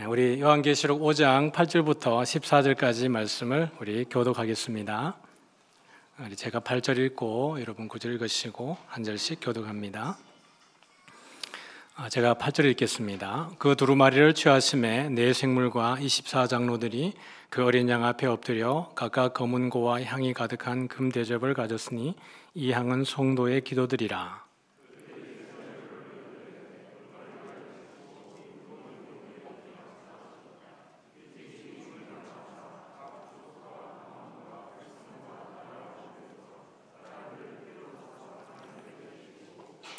네, 우리 요한계시록 5장 8절부터 14절까지 말씀을 우리 교독하겠습니다. 네, 우리 제가 8절 읽고 여러분 9절 읽으시고 한 절씩 교독합니다. 아, 제가 8절 읽겠습니다. 그 두루마리를 취하심에 네 생물과 24장로들이 그 어린 양 앞에 엎드려 각각 검은 고와 향이 가득한 금 대접을 가졌으니 이 향은 송도의 기도들이라.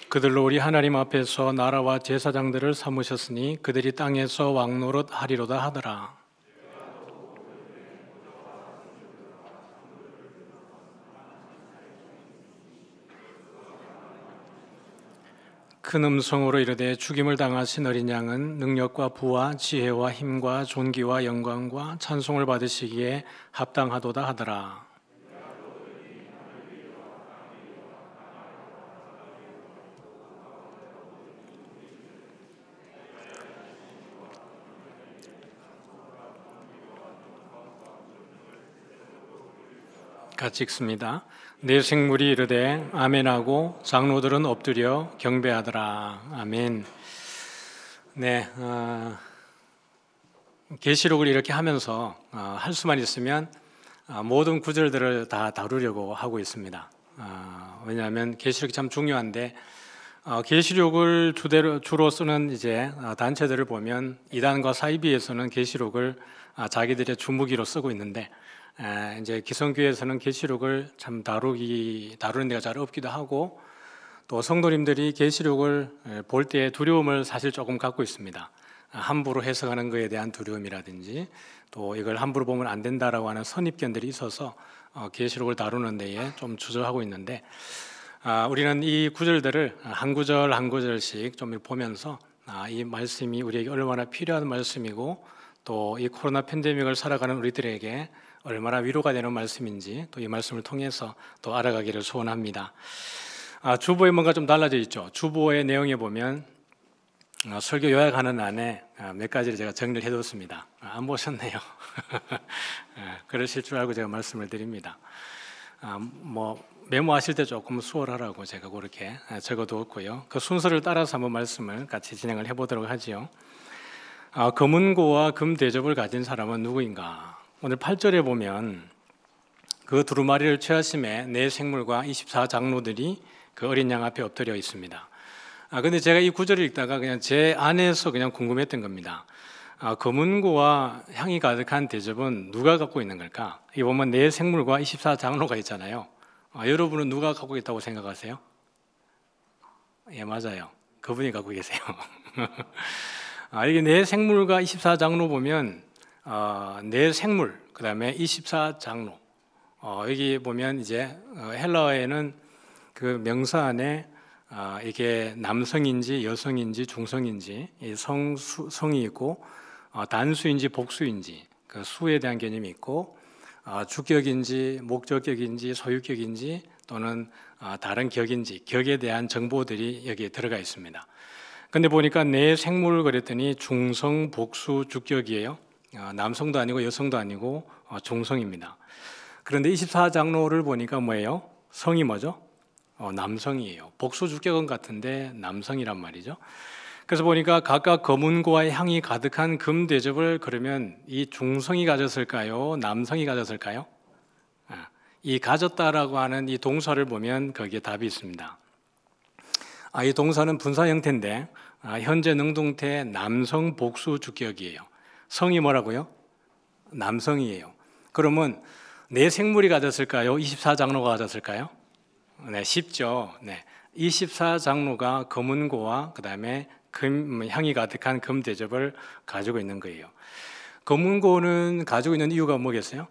그들로 우리 하나님 앞에서 나라와 제사장들을 삼으셨으니 그들이 땅에서 왕노릇 하리로다 하더라. 큰 음성으로 이르되 죽임을 당하신 어린 양은 능력과 부와 지혜와 힘과 존귀와 영광과 찬송을 받으시기에 합당하도다 하더라. 같이 읽습니다. 내 생물이 이르되 아멘하고 장로들은 엎드려 경배하더라. 아멘. 네, 어, 계시록을 어, 이렇게 하면서 어, 할 수만 있으면 어, 모든 구절들을 다 다루려고 하고 있습니다. 어, 왜냐하면 계시록이 참 중요한데 어, 계시록을 주대로 주로 쓰는 이제 단체들을 보면 이단과 사이비에서는 계시록을 아, 자기들의 주무기로 쓰고 있는데 이제 기성교회에서는 계시록을 참 다루기 다루는 데가 잘 없기도 하고 또 성도님들이 계시록을 볼 때의 두려움을 사실 조금 갖고 있습니다. 함부로 해석하는 것에 대한 두려움이라든지 또 이걸 함부로 보면 안 된다라고 하는 선입견들이 있어서 계시록을 어, 다루는 데에 좀 주저하고 있는데 아, 우리는 이 구절들을 한 구절 한 구절씩 좀 보면서 아, 이 말씀이 우리에게 얼마나 필요한 말씀이고 또 이 코로나 팬데믹을 살아가는 우리들에게 얼마나 위로가 되는 말씀인지 또 이 말씀을 통해서 또 알아가기를 소원합니다. 아, 주보에 뭔가 좀 달라져 있죠. 주보의 내용에 보면 아, 설교 요약하는 안에 아, 몇 가지를 제가 정리를 해뒀습니다. 아, 안 보셨네요. 예, 그러실 줄 알고 제가 말씀을 드립니다. 아, 뭐 메모하실 때 조금 수월하라고 제가 그렇게 아, 적어두었고요. 그 순서를 따라서 한번 말씀을 같이 진행을 해보도록 하지요. 아, 금은고와 금대접을 가진 사람은 누구인가? 오늘 8절에 보면 그 두루마리를 취하심에 내 생물과 24 장로들이 그 어린 양 앞에 엎드려 있습니다. 아 근데 제가 이 구절을 읽다가 그냥 제 안에서 그냥 궁금했던 겁니다. 아, 검은고와 향이 가득한 대접은 누가 갖고 있는 걸까? 이 보면 네 생물과 24 장로가 있잖아요. 아, 여러분은 누가 갖고 있다고 생각하세요? 예, 맞아요. 그분이 갖고 계세요. 아, 이게 네 생물과 24장로 보면 어, 네 생물, 그 다음에 24장로. 어, 여기 보면 이제 어, 헬라어에는 그 명사 안에 어, 이게 남성인지 여성인지 중성인지 성 성이 있고 어, 단수인지 복수인지 그 수에 대한 개념이 있고 어, 주격인지 목적격인지 소유격인지 또는 어, 다른 격인지 격에 대한 정보들이 여기에 들어가 있습니다. 근데 보니까 내생물 그랬더니 중성 복수 주격이에요. 어, 남성도 아니고 여성도 아니고 어, 종성입니다. 그런데 24장로를 보니까 뭐예요? 성이 뭐죠? 어, 남성이에요. 복수 주격은 같은데 남성이란 말이죠. 그래서 보니까 각각 검은고와 향이 가득한 금 대접을 그러면 이 중성이 가졌을까요? 남성이 가졌을까요? 아, 이 가졌다라고 하는 이 동사를 보면 거기에 답이 있습니다. 아, 이 동사는 분사 형태인데 아, 현재 능동태 남성 복수 주격이에요. 성이 뭐라고요? 남성이에요. 그러면 내 생물이 가졌을까요? 24장로가 가졌을까요? 네, 쉽죠. 네. 24장로가 검은고와 그다음에 금, 뭐 향이 가득한 금 대접을 가지고 있는 거예요. 검은고는 가지고 있는 이유가 뭐겠어요?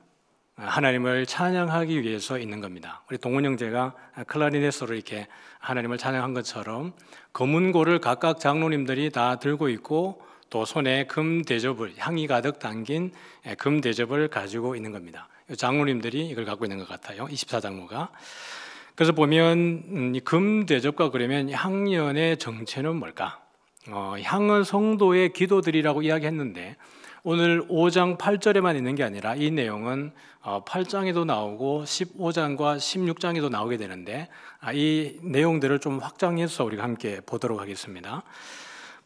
하나님을 찬양하기 위해서 있는 겁니다. 우리 동원 형제가 클라리넷으로 이렇게 하나님을 찬양한 것처럼 검은고를 각각 장로님들이 다 들고 있고 또 손에 금 대접을 향이 가득 담긴 예, 금 대접을 가지고 있는 겁니다. 장로님들이 이걸 갖고 있는 것 같아요. 24장로가. 그래서 보면 음, 금 대접과 그러면 향년의 정체는 뭘까? 어, 향은 성도의 기도들이라고 이야기했는데 오늘 5장 8절에만 있는 게 아니라 이 내용은 8장에도 어, 나오고 15장과 16장에도 나오게 되는데 아, 이 내용들을 좀 확장해서 우리가 함께 보도록 하겠습니다.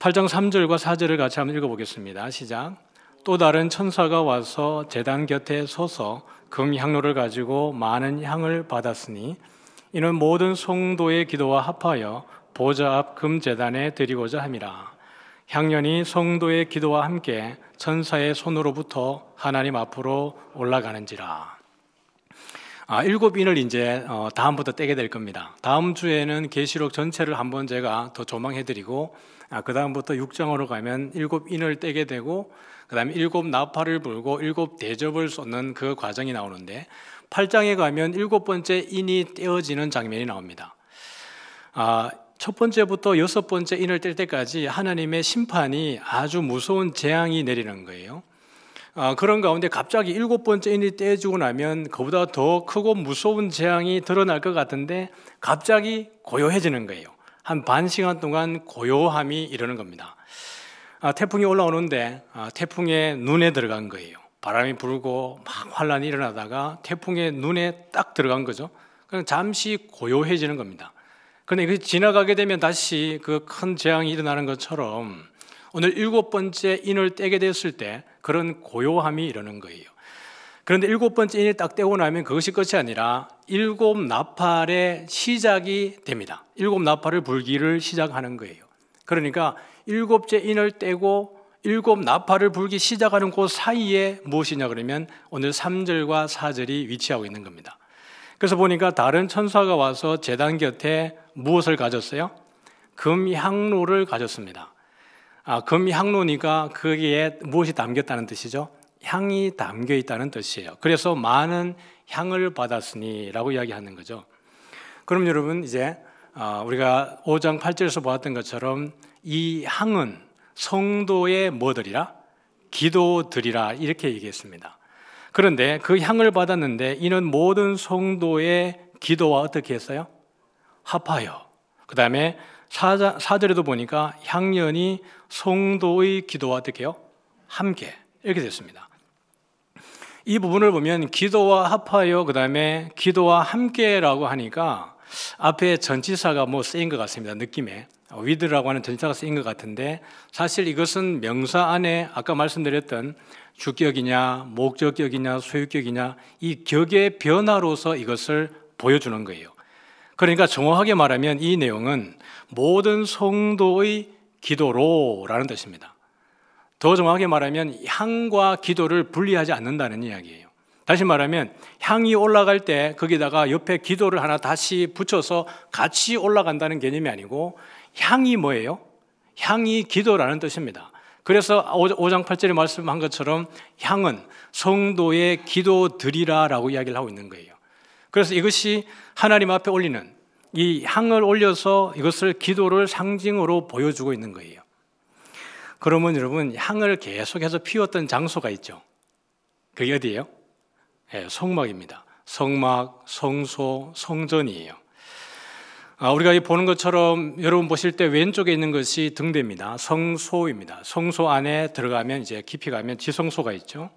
8장 3절과 4절을 같이 한번 읽어보겠습니다. 시작. 또 다른 천사가 와서 제단 곁에 서서 금 향로를 가지고 많은 향을 받았으니 이는 모든 성도의 기도와 합하여 보좌 앞 금 제단에 드리고자 함이라. 향년이 성도의 기도와 함께 천사의 손으로부터 하나님 앞으로 올라가는지라. 아, 일곱 인을 이제 어, 다음부터 떼게 될 겁니다. 다음 주에는 계시록 전체를 한번 제가 더 조망해드리고 아, 그 다음부터 6장으로 가면 일곱 인을 떼게 되고 그 다음에 일곱 나팔을 불고 일곱 대접을 쏟는 그 과정이 나오는데 8장에 가면 일곱 번째 인이 떼어지는 장면이 나옵니다. 아, 첫 번째부터 여섯 번째 인을 뗄 때까지 하나님의 심판이 아주 무서운 재앙이 내리는 거예요. 아, 그런 가운데 갑자기 일곱 번째 인이 떼주고 나면 그보다 더 크고 무서운 재앙이 드러날 것 같은데 갑자기 고요해지는 거예요. 한 반 시간 동안 고요함이 이러는 겁니다. 아, 태풍이 올라오는데 아, 태풍의 눈에 들어간 거예요. 바람이 불고 막 환란이 일어나다가 태풍의 눈에 딱 들어간 거죠. 그냥 잠시 고요해지는 겁니다. 그런데 그 지나가게 되면 다시 그 큰 재앙이 일어나는 것처럼 오늘 일곱 번째 인을 떼게 되었을때 그런 고요함이 이러는 거예요. 그런데 일곱 번째 인이 딱 떼고 나면 그것이 끝이 아니라 일곱 나팔의 시작이 됩니다. 일곱 나팔을 불기를 시작하는 거예요. 그러니까 일곱째 인을 떼고 일곱 나팔을 불기 시작하는 곳 그 사이에 무엇이냐 그러면 오늘 3절과 4절이 위치하고 있는 겁니다. 그래서 보니까 다른 천사가 와서 재단 곁에 무엇을 가졌어요? 금향로를 가졌습니다. 아, 금향론이가 거기에 무엇이 담겼다는 뜻이죠? 향이 담겨 있다는 뜻이에요. 그래서 많은 향을 받았으니라고 이야기하는 거죠. 그럼 여러분 이제 아, 우리가 5장 8절에서 보았던 것처럼 이 향은 성도의 뭐들이라 기도들이라 이렇게 얘기했습니다. 그런데 그 향을 받았는데 이는 모든 성도의 기도와 어떻게 했어요? 합하여. 그 다음에 사절에도 보니까 향년이 성도의 기도와 어떻게요? 함께 이렇게 됐습니다. 이 부분을 보면 기도와 합하여 그 다음에 기도와 함께라고 하니까 앞에 전치사가 뭐 쓰인 것 같습니다. 느낌에 위드라고 하는 전치사가 쓰인 것 같은데 사실 이것은 명사 안에 아까 말씀드렸던 주격이냐 목적격이냐 소유격이냐 이 격의 변화로서 이것을 보여주는 거예요. 그러니까 정확하게 말하면 이 내용은 모든 성도의 기도로라는 뜻입니다. 더 정확하게 말하면 향과 기도를 분리하지 않는다는 이야기예요. 다시 말하면 향이 올라갈 때 거기다가 옆에 기도를 하나 다시 붙여서 같이 올라간다는 개념이 아니고 향이 뭐예요? 향이 기도라는 뜻입니다. 그래서 5장 8절에 말씀한 것처럼 향은 성도의 기도드리라라고 이야기를 하고 있는 거예요. 그래서 이것이 하나님 앞에 올리는 이 향을 올려서 이것을 기도를 상징으로 보여주고 있는 거예요. 그러면 여러분 향을 계속해서 피웠던 장소가 있죠. 그게 어디예요? 네, 성막입니다. 성막, 성소, 성전이에요. 아, 우리가 보는 것처럼 여러분 보실 때 왼쪽에 있는 것이 등대입니다. 성소입니다. 성소 안에 들어가면 이제 깊이 가면 지성소가 있죠.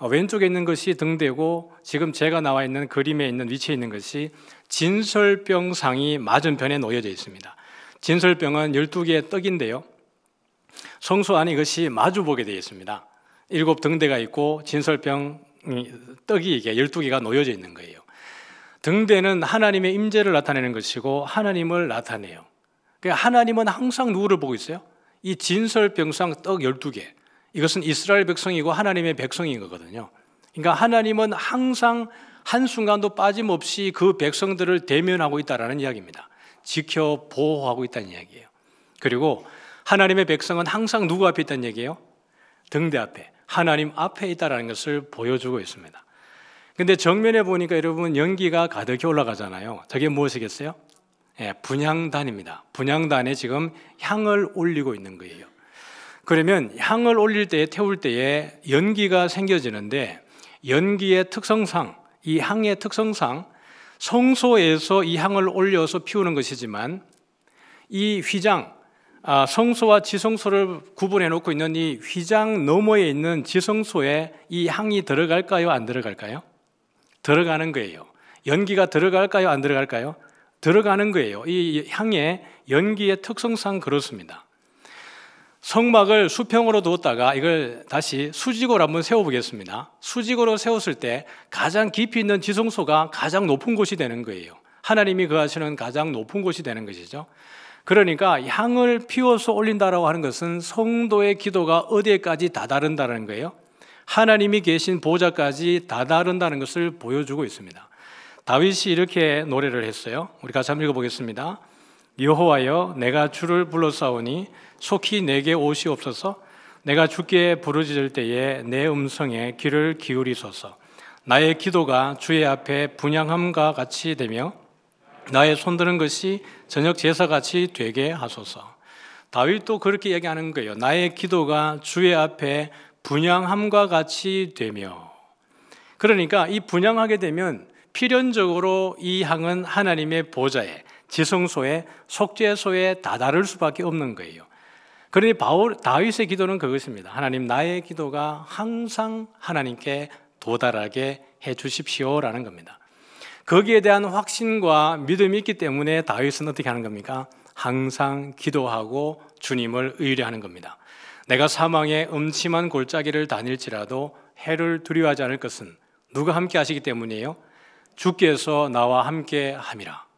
어, 왼쪽에 있는 것이 등대고 지금 제가 나와 있는 그림에 있는 위치에 있는 것이 진설병상이 맞은편에 놓여져 있습니다. 진설병은 12개의 떡인데요. 성수 안에 이것이 마주보게 되어 있습니다. 일곱 등대가 있고 진설병 떡이 이게 12개가 놓여져 있는 거예요. 등대는 하나님의 임재를 나타내는 것이고 하나님을 나타내요. 그러니까 하나님은 항상 누구를 보고 있어요? 이 진설병상 떡 12개. 이것은 이스라엘 백성이고 하나님의 백성인 거거든요. 그러니까 하나님은 항상 한순간도 빠짐없이 그 백성들을 대면하고 있다라는 이야기입니다. 지켜 보호하고 있다는 이야기예요. 그리고 하나님의 백성은 항상 누구 앞에 있다는 얘기예요? 등대 앞에. 하나님 앞에 있다라는 것을 보여주고 있습니다. 근데 정면에 보니까 여러분 연기가 가득히 올라가잖아요. 저게 무엇이겠어요? 예, 분향단입니다. 분향단에 지금 향을 올리고 있는 거예요. 그러면 향을 올릴 때에 태울 때에 연기가 생겨지는데 연기의 특성상 이 향의 특성상 성소에서 이 향을 올려서 피우는 것이지만 이 휘장 아, 성소와 지성소를 구분해 놓고 있는 이 휘장 너머에 있는 지성소에 이 향이 들어갈까요? 안 들어갈까요? 들어가는 거예요. 연기가 들어갈까요? 안 들어갈까요? 들어가는 거예요. 이 향의 연기의 특성상 그렇습니다. 성막을 수평으로 두었다가 이걸 다시 수직으로 한번 세워보겠습니다. 수직으로 세웠을 때 가장 깊이 있는 지성소가 가장 높은 곳이 되는 거예요. 하나님이 그하시는 가장 높은 곳이 되는 것이죠. 그러니까 향을 피워서 올린다라고 하는 것은 성도의 기도가 어디에까지 다다른다는 거예요. 하나님이 계신 보좌까지 다다른다는 것을 보여주고 있습니다. 다윗이 이렇게 노래를 했어요. 우리 같이 한번 읽어보겠습니다. 여호와여, 내가 주를 불러싸오니 속히 내게 옷이 없어서 내가 주께 부르짖을 때에 내 음성에 귀를 기울이소서. 나의 기도가 주의 앞에 분양함과 같이 되며 나의 손드는 것이 저녁 제사같이 되게 하소서. 다윗도 그렇게 얘기하는 거예요. 나의 기도가 주의 앞에 분양함과 같이 되며. 그러니까 이 분양하게 되면 필연적으로 이 향은 하나님의 보좌에 지성소에 속죄소에 다다를 수밖에 없는 거예요. 그러니 바울 다윗의 기도는 그것입니다. 하나님 나의 기도가 항상 하나님께 도달하게 해 주십시오라는 겁니다. 거기에 대한 확신과 믿음이 있기 때문에 다윗은 어떻게 하는 겁니까? 항상 기도하고 주님을 의뢰하는 겁니다. 내가 사망의 음침한 골짜기를 다닐지라도 해를 두려워하지 않을 것은 누가 함께 하시기 때문이에요? 주께서 나와 함께 함이라.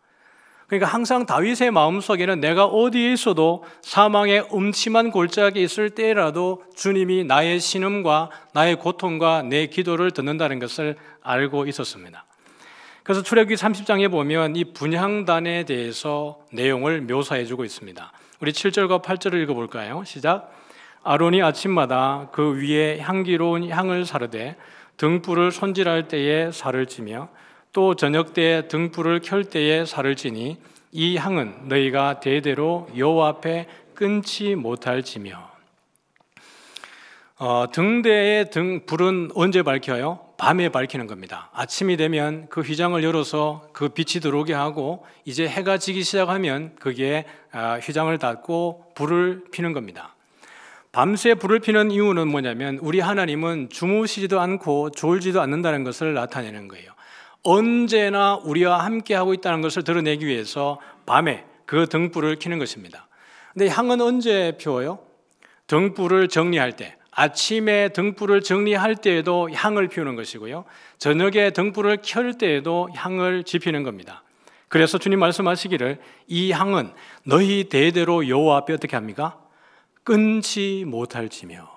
그러니까 항상 다윗의 마음속에는 내가 어디에 있어도 사망의 음침한 골짜기 있을 때라도 주님이 나의 신음과 나의 고통과 내 기도를 듣는다는 것을 알고 있었습니다. 그래서 출애기 30장에 보면 이 분향단에 대해서 내용을 묘사해 주고 있습니다. 우리 7절과 8절을 읽어 볼까요? 시작. 아론이 아침마다 그 위에 향기로운 향을 사르되 등불을 손질할 때에 살을 찌며 또 저녁 때 등불을 켤 때에 살을 지니 이 향은 너희가 대대로 여호와 앞에 끊지 못할지며 어, 등대의 등 불은 언제 밝혀요? 밤에 밝히는 겁니다. 아침이 되면 그 휘장을 열어서 그 빛이 들어오게 하고 이제 해가 지기 시작하면 그게 아, 휘장을 닫고 불을 피는 겁니다. 밤새 불을 피는 이유는 뭐냐면 우리 하나님은 주무시지도 않고 졸지도 않는다는 것을 나타내는 거예요. 언제나 우리와 함께하고 있다는 것을 드러내기 위해서 밤에 그 등불을 켜는 것입니다. 근데 향은 언제 피워요? 등불을 정리할 때, 아침에 등불을 정리할 때에도 향을 피우는 것이고요. 저녁에 등불을 켤 때에도 향을 지피는 겁니다. 그래서 주님 말씀하시기를 이 향은 너희 대대로 여호와 앞에 어떻게 합니까? 끊지 못할지며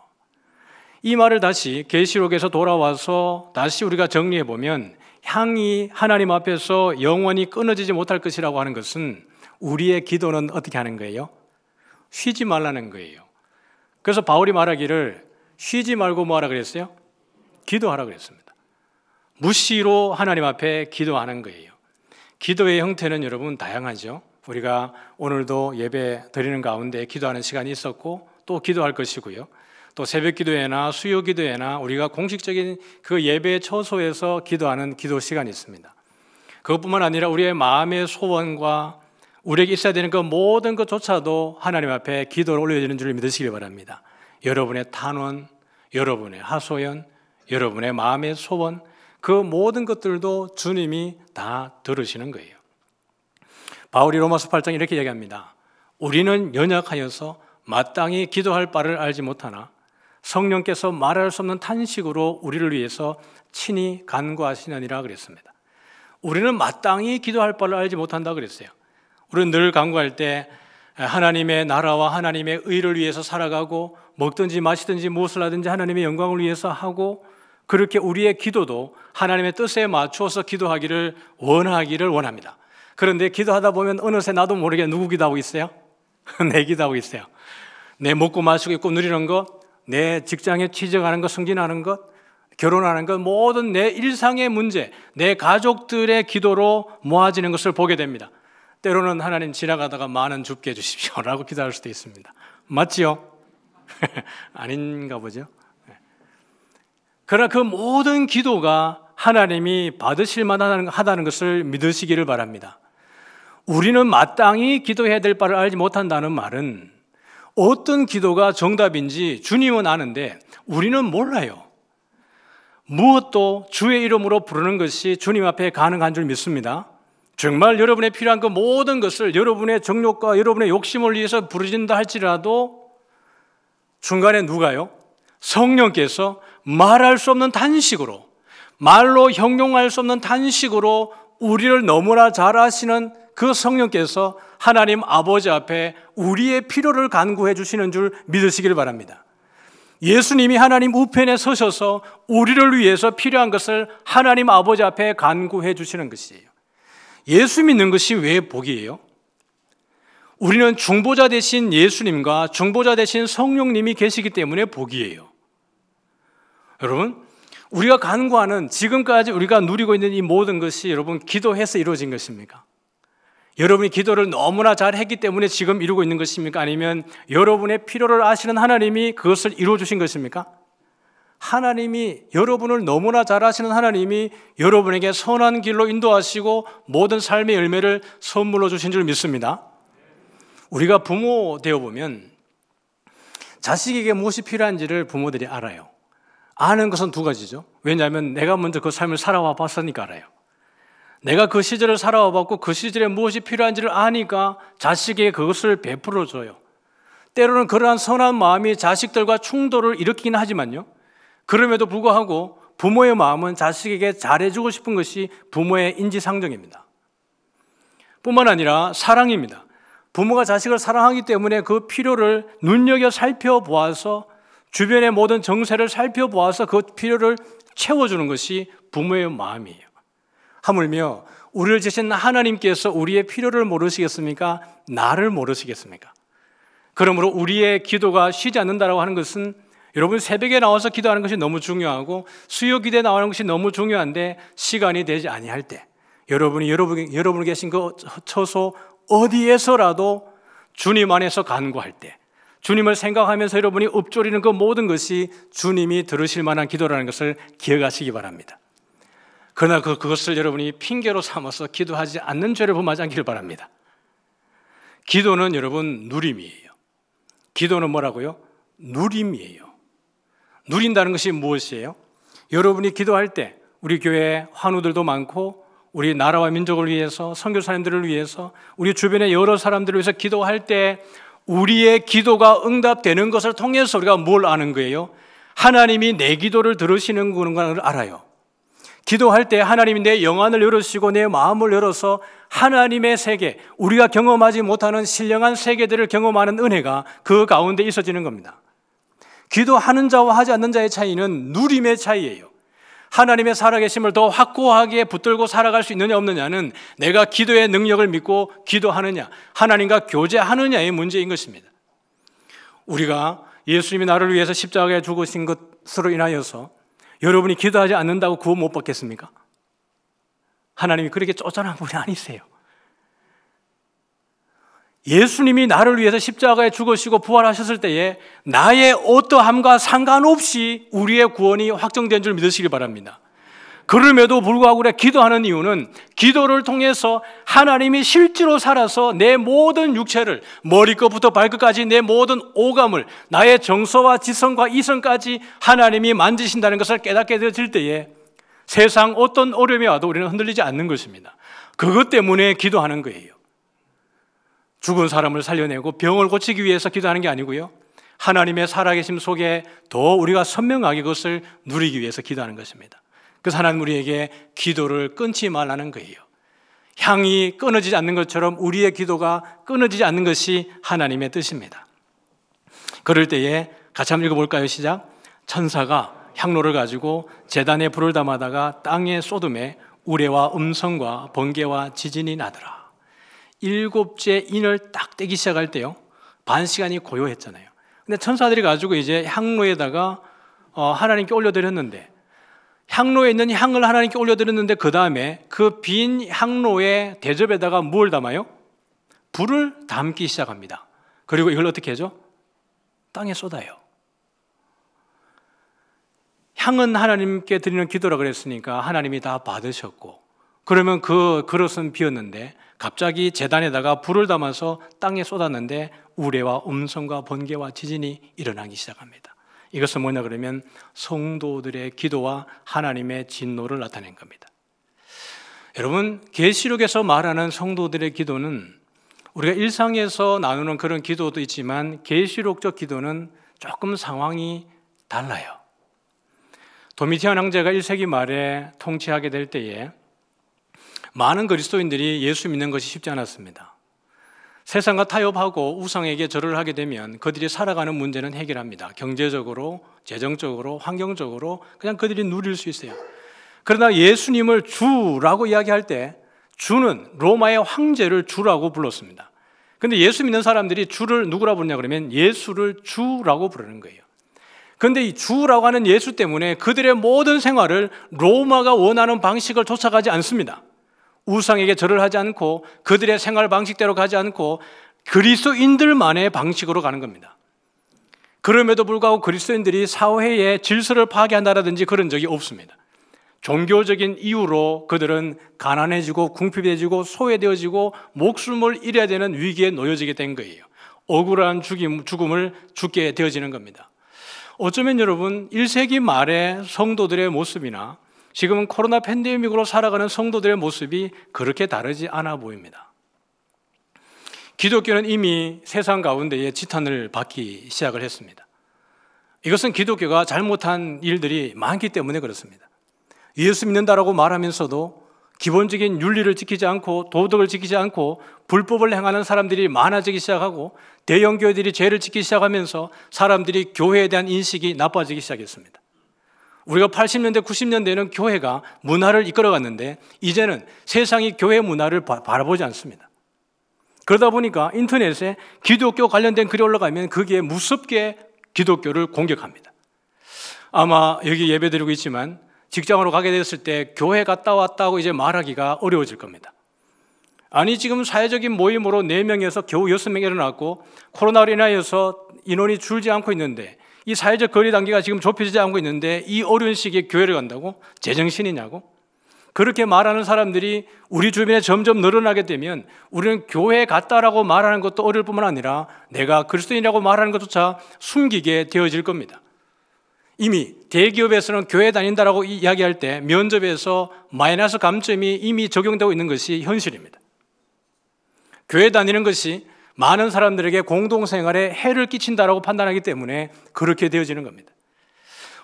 이 말을 다시 계시록에서 돌아와서 다시 우리가 정리해 보면 향이 하나님 앞에서 영원히 끊어지지 못할 것이라고 하는 것은 우리의 기도는 어떻게 하는 거예요? 쉬지 말라는 거예요. 그래서 바울이 말하기를 쉬지 말고 뭐하라 그랬어요? 기도하라 그랬습니다. 무시로 하나님 앞에 기도하는 거예요. 기도의 형태는 여러분 다양하죠. 우리가 오늘도 예배 드리는 가운데 기도하는 시간이 있었고 또 기도할 것이고요. 또 새벽 기도회나 수요 기도회나 우리가 공식적인 그 예배 처소에서 기도하는 기도 시간이 있습니다. 그것뿐만 아니라 우리의 마음의 소원과 우리에게 있어야 되는 그 모든 것조차도 하나님 앞에 기도를 올려드리는 줄 믿으시기 바랍니다. 여러분의 탄원, 여러분의 하소연, 여러분의 마음의 소원, 그 모든 것들도 주님이 다 들으시는 거예요. 바울이 로마서 8장 이렇게 얘기합니다. 우리는 연약하여서 마땅히 기도할 바를 알지 못하나 성령께서 말할 수 없는 탄식으로 우리를 위해서 친히 간구하시느니라 그랬습니다. 우리는 마땅히 기도할 바를 알지 못한다 그랬어요. 우리는 늘 간구할 때 하나님의 나라와 하나님의 의를 위해서 살아가고 먹든지 마시든지 무엇을 하든지 하나님의 영광을 위해서 하고 그렇게 우리의 기도도 하나님의 뜻에 맞추어서 기도하기를 원하기를 원합니다. 그런데 기도하다 보면 어느새 나도 모르게 누구 기도하고 있어요? 내 기도하고 있어요. 내 먹고 마시고 입고 누리는 것, 내 직장에 취직하는 것, 승진하는 것, 결혼하는 것, 모든 내 일상의 문제, 내 가족들의 기도로 모아지는 것을 보게 됩니다. 때로는 하나님 지나가다가 많은 줍게 해주십시오. 라고 기도할 수도 있습니다. 맞지요? 아닌가 보죠. 그러나 그 모든 기도가 하나님이 받으실 만하다는 것을 믿으시기를 바랍니다. 우리는 마땅히 기도해야 될 바를 알지 못한다는 말은 어떤 기도가 정답인지 주님은 아는데 우리는 몰라요. 무엇도 주의 이름으로 부르는 것이 주님 앞에 가능한 줄 믿습니다. 정말 여러분의 필요한 그 모든 것을 여러분의 정욕과 여러분의 욕심을 위해서 부르진다 할지라도 중간에 누가요? 성령께서 말할 수 없는 단식으로 말로 형용할 수 없는 단식으로 우리를 너무나 잘 아시는 그 성령께서 하나님 아버지 앞에 우리의 필요를 간구해 주시는 줄 믿으시길 바랍니다. 예수님이 하나님 우편에 서셔서 우리를 위해서 필요한 것을 하나님 아버지 앞에 간구해 주시는 것이에요. 예수 믿는 것이 왜 복이에요? 우리는 중보자 대신 예수님과 중보자 대신 성령님이 계시기 때문에 복이에요. 여러분, 우리가 간구하는 지금까지 우리가 누리고 있는 이 모든 것이 여러분 기도해서 이루어진 것입니까? 여러분이 기도를 너무나 잘 했기 때문에 지금 이루고 있는 것입니까? 아니면 여러분의 필요를 아시는 하나님이 그것을 이루어 주신 것입니까? 하나님이 여러분을 너무나 잘 아시는 하나님이 여러분에게 선한 길로 인도하시고 모든 삶의 열매를 선물로 주신 줄 믿습니다. 우리가 부모 되어 보면 자식에게 무엇이 필요한지를 부모들이 알아요. 아는 것은 두 가지죠. 왜냐하면 내가 먼저 그 삶을 살아와 봤으니까 알아요. 내가 그 시절을 살아와봤고 그 시절에 무엇이 필요한지를 아니까 자식에게 그것을 베풀어 줘요. 때로는 그러한 선한 마음이 자식들과 충돌을 일으키긴 하지만요. 그럼에도 불구하고 부모의 마음은 자식에게 잘해주고 싶은 것이 부모의 인지상정입니다. 뿐만 아니라 사랑입니다. 부모가 자식을 사랑하기 때문에 그 필요를 눈여겨 살펴보아서 주변의 모든 정세를 살펴보아서 그 필요를 채워주는 것이 부모의 마음이에요. 하물며 우리를 지신 하나님께서 우리의 필요를 모르시겠습니까? 나를 모르시겠습니까? 그러므로 우리의 기도가 쉬지 않는다라고 하는 것은 여러분 새벽에 나와서 기도하는 것이 너무 중요하고 수요 기도 나오는 것이 너무 중요한데 시간이 되지 아니할 때 여러분이 여러분 여러분 계신 그 처소 어디에서라도 주님 안에서 간구할 때 주님을 생각하면서 여러분이 읊조리는 그 모든 것이 주님이 들으실 만한 기도라는 것을 기억하시기 바랍니다. 그러나 그, 그것을 여러분이 핑계로 삼아서 기도하지 않는 죄를 범하지 않기를 바랍니다. 기도는 여러분 누림이에요. 기도는 뭐라고요? 누림이에요. 누린다는 것이 무엇이에요? 여러분이 기도할 때 우리 교회 환우들도 많고 우리 나라와 민족을 위해서 선교사님들을 위해서 우리 주변의 여러 사람들을 위해서 기도할 때 우리의 기도가 응답되는 것을 통해서 우리가 뭘 아는 거예요? 하나님이 내 기도를 들으시는 걸 알아요. 기도할 때 하나님 내 영안을 열으시고 내 마음을 열어서 하나님의 세계, 우리가 경험하지 못하는 신령한 세계들을 경험하는 은혜가 그 가운데 있어지는 겁니다. 기도하는 자와 하지 않는 자의 차이는 누림의 차이예요. 하나님의 살아계심을 더 확고하게 붙들고 살아갈 수 있느냐 없느냐는 내가 기도의 능력을 믿고 기도하느냐, 하나님과 교제하느냐의 문제인 것입니다. 우리가 예수님이 나를 위해서 십자가에 죽으신 것으로 인하여서 여러분이 기도하지 않는다고 구원 못 받겠습니까? 하나님이 그렇게 쪼잔한 분이 아니세요. 예수님이 나를 위해서 십자가에 죽으시고 부활하셨을 때에 나의 어떠함과 상관없이 우리의 구원이 확정된 줄 믿으시기 바랍니다. 그럼에도 불구하고 그래 기도하는 이유는 기도를 통해서 하나님이 실제로 살아서 내 모든 육체를 머리끝부터 발끝까지 내 모든 오감을 나의 정서와 지성과 이성까지 하나님이 만지신다는 것을 깨닫게 되어질 때에 세상 어떤 어려움이 와도 우리는 흔들리지 않는 것입니다. 그것 때문에 기도하는 거예요. 죽은 사람을 살려내고 병을 고치기 위해서 기도하는 게 아니고요. 하나님의 살아계심 속에 더 우리가 선명하게 그것을 누리기 위해서 기도하는 것입니다. 그래서 하나님 우리에게 기도를 끊지 말라는 거예요. 향이 끊어지지 않는 것처럼 우리의 기도가 끊어지지 않는 것이 하나님의 뜻입니다. 그럴 때에 같이 한번 읽어볼까요? 시작. 천사가 향로를 가지고 재단에 불을 담아다가 땅에 쏟음에 우레와 음성과 번개와 지진이 나더라. 일곱째 인을 딱 떼기 시작할 때요. 반 시간이 고요했잖아요. 근데 천사들이 가지고 이제 향로에다가 어, 하나님께 올려드렸는데 향로에 있는 향을 하나님께 올려드렸는데 그 다음에 그 빈 향로의 대접에다가 뭘 담아요? 불을 담기 시작합니다. 그리고 이걸 어떻게 하죠? 땅에 쏟아요. 향은 하나님께 드리는 기도라 그랬으니까 하나님이 다 받으셨고 그러면 그 그릇은 비었는데 갑자기 재단에다가 불을 담아서 땅에 쏟았는데 우레와 음성과 번개와 지진이 일어나기 시작합니다. 이것은 뭐냐 그러면 성도들의 기도와 하나님의 진노를 나타낸 겁니다. 여러분 계시록에서 말하는 성도들의 기도는 우리가 일상에서 나누는 그런 기도도 있지만 계시록적 기도는 조금 상황이 달라요. 도미티안 황제가 1세기 말에 통치하게 될 때에 많은 그리스도인들이 예수 믿는 것이 쉽지 않았습니다. 세상과 타협하고 우상에게 절을 하게 되면 그들이 살아가는 문제는 해결합니다. 경제적으로, 재정적으로, 환경적으로 그냥 그들이 누릴 수 있어요. 그러나 예수님을 주라고 이야기할 때 주는 로마의 황제를 주라고 불렀습니다. 근데 예수 믿는 사람들이 주를 누구라 부르냐 그러면 예수를 주라고 부르는 거예요. 근데 이 주라고 하는 예수 때문에 그들의 모든 생활을 로마가 원하는 방식을 쫓아가지 않습니다. 우상에게 절을 하지 않고 그들의 생활 방식대로 가지 않고 그리스도인들만의 방식으로 가는 겁니다. 그럼에도 불구하고 그리스도인들이 사회의 질서를 파괴한다라든지 그런 적이 없습니다. 종교적인 이유로 그들은 가난해지고 궁핍해지고 소외되어지고 목숨을 잃어야 되는 위기에 놓여지게 된 거예요. 억울한 죽임, 죽음을 죽게 되어지는 겁니다. 어쩌면 여러분 1세기 말의 성도들의 모습이나 지금은 코로나 팬데믹으로 살아가는 성도들의 모습이 그렇게 다르지 않아 보입니다. 기독교는 이미 세상 가운데에 지탄을 받기 시작을 했습니다. 이것은 기독교가 잘못한 일들이 많기 때문에 그렇습니다. 예수 믿는다라고 말하면서도 기본적인 윤리를 지키지 않고 도덕을 지키지 않고 불법을 행하는 사람들이 많아지기 시작하고 대형 교회들이 죄를 짓기 시작하면서 사람들이 교회에 대한 인식이 나빠지기 시작했습니다. 우리가 80년대, 90년대에는 교회가 문화를 이끌어갔는데 이제는 세상이 교회 문화를 바, 라보지 않습니다. 그러다 보니까 인터넷에 기독교 관련된 글이 올라가면 그게 무섭게 기독교를 공격합니다. 아마 여기 예배 드리고 있지만 직장으로 가게 됐을 때 교회 갔다 왔다고 이제 말하기가 어려워질 겁니다. 아니 지금 사회적인 모임으로 4명에서 겨우 6명이 일어났고 코로나로 인하여서 인원이 줄지 않고 있는데 이 사회적 거리 단계가 지금 좁혀지지 않고 있는데 이 어려운 시기에 교회를 간다고? 제정신이냐고? 그렇게 말하는 사람들이 우리 주변에 점점 늘어나게 되면 우리는 교회 에 갔다라고 말하는 것도 어려울 뿐만 아니라 내가 그리스도인이라고 말하는 것조차 숨기게 되어질 겁니다. 이미 대기업에서는 교회 다닌다라고 이야기할 때 면접에서 마이너스 감점이 이미 적용되고 있는 것이 현실입니다. 교회 다니는 것이 많은 사람들에게 공동생활에 해를 끼친다라고 판단하기 때문에 그렇게 되어지는 겁니다.